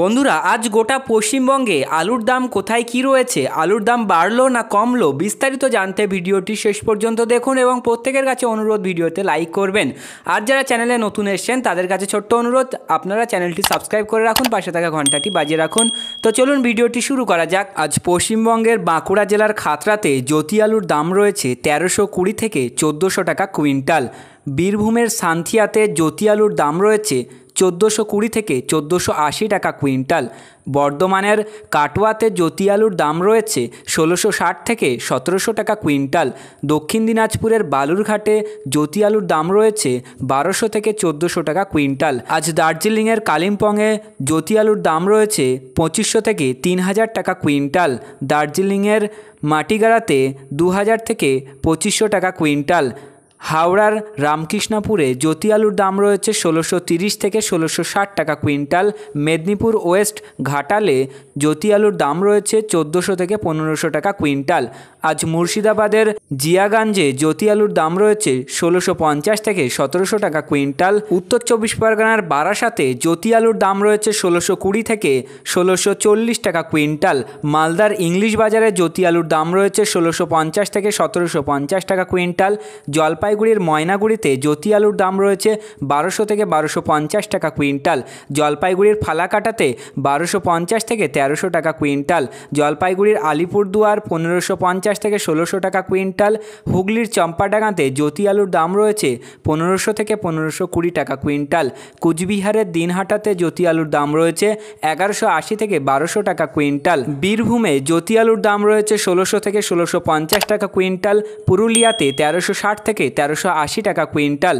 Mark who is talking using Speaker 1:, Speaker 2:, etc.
Speaker 1: বন্ধুরা আজ গোটা পশ্চিমবঙ্গে আলুর দাম কোথায় কি রয়েছে আলুর দাম বাড়লো না কমলো বিস্তারিত জানতে ভিডিওটি শেষ পর্যন্ত দেখুন এবং প্রত্যেকের কাছে অনুরোধ ভিডিওতে লাইক করবেন আর যারা চ্যানেলে নতুন এসছেন তাদের কাছে ছোট্ট অনুরোধ আপনারা চ্যানেলটি সাবস্ক্রাইব করে রাখুন পাশে থাকা ঘন্টাটি বাজিয়ে রাখুন তো চলুন ভিডিওটি শুরু করা যাক আজ পশ্চিমবঙ্গের বাঁকুড়া জেলার খাতরাতে জ্যোতি আলুর দাম রয়েছে তেরোশো কুড়ি থেকে চোদ্দোশো টাকা কুইন্টাল বীরভূমের সান্থিয়াতে জ্যোতি আলুর দাম রয়েছে চোদ্দোশো কুড়ি থেকে চোদ্দোশো আশি টাকা কুইন্টাল বর্ধমানের কাটোয়াতে জ্যোতি আলুর দাম রয়েছে ষোলোশো ষাট থেকে সতেরোশো টাকা কুইন্টাল দক্ষিণ দিনাজপুরের বালুরঘাটে জ্যোতি আলুর দাম রয়েছে বারোশো থেকে চোদ্দোশো টাকা কুইন্টাল আজ দার্জিলিংয়ের কালিম্পংয়ে জ্যোতি আলুর দাম রয়েছে পঁচিশশো থেকে তিন হাজার টাকা কুইন্টাল দার্জিলিংয়ের মাটিগাড়াতে দু হাজার থেকে পঁচিশশো টাকা কুইন্টাল হাওড়ার রামকৃষ্ণপুরে জ্যোতি আলুর দাম রয়েছে ষোলোশো তিরিশ থেকে ষোলোশো ষাট টাকা কুইন্টাল মেদিনীপুর ওয়েস্ট ঘাটালে জ্যোতি আলুর দাম রয়েছে চোদ্দোশো থেকে পনেরোশো টাকা কুইন্টাল আজ মুর্শিদাবাদের জিয়াগঞ্জে জ্যোতি আলুর দাম রয়েছে ষোলোশো পঞ্চাশ থেকে সতেরোশো টাকা কুইন্টাল উত্তর চব্বিশ পরগনার বারাসাতে জ্যোতি আলুর দাম রয়েছে ষোলোশো কুড়ি থেকে ষোলোশো চল্লিশ টাকা কুইন্টাল মালদার ইংলিশ বাজারে জ্যোতি আলুর দাম রয়েছে ষোলোশো পঞ্চাশ থেকে সতেরোশো পঞ্চাশ টাকা কুইন্টাল জলপাই জলপাইগুড়ির ময়নাগুড়িতে জ্যোতি আলুর দাম রয়েছে বারোশো থেকে বারোশো পঞ্চাশ টাকা কুইন্টাল জলপাইগুড়ির ফালাকাটাতে বারোশো পঞ্চাশ থেকে তেরোশো টাকা কুইন্টাল জলপাইগুড়ির আলিপুরদুয়ার পনেরোশো পঞ্চাশ থেকে ষোলোশো টাকা কুইন্টাল হুগলির চম্পাডাঙ্গাতে জ্যোতি আলুর দাম রয়েছে পনেরোশো থেকে পনেরোশো কুড়ি টাকা কুইন্টাল কুচবিহারের দিনহাটাতে জ্যোতি আলুর দাম রয়েছে এগারোশো আশি থেকে বারোশো টাকা কুইন্টাল বীরভূমে জ্যোতি আলুর দাম রয়েছে ষোলোশো থেকে ষোলোশো পঞ্চাশ টাকা কুইন্টাল পুরুলিয়াতে তেরোশো ষাট থেকে তেরোশো আশি টাকা কুইন্টাল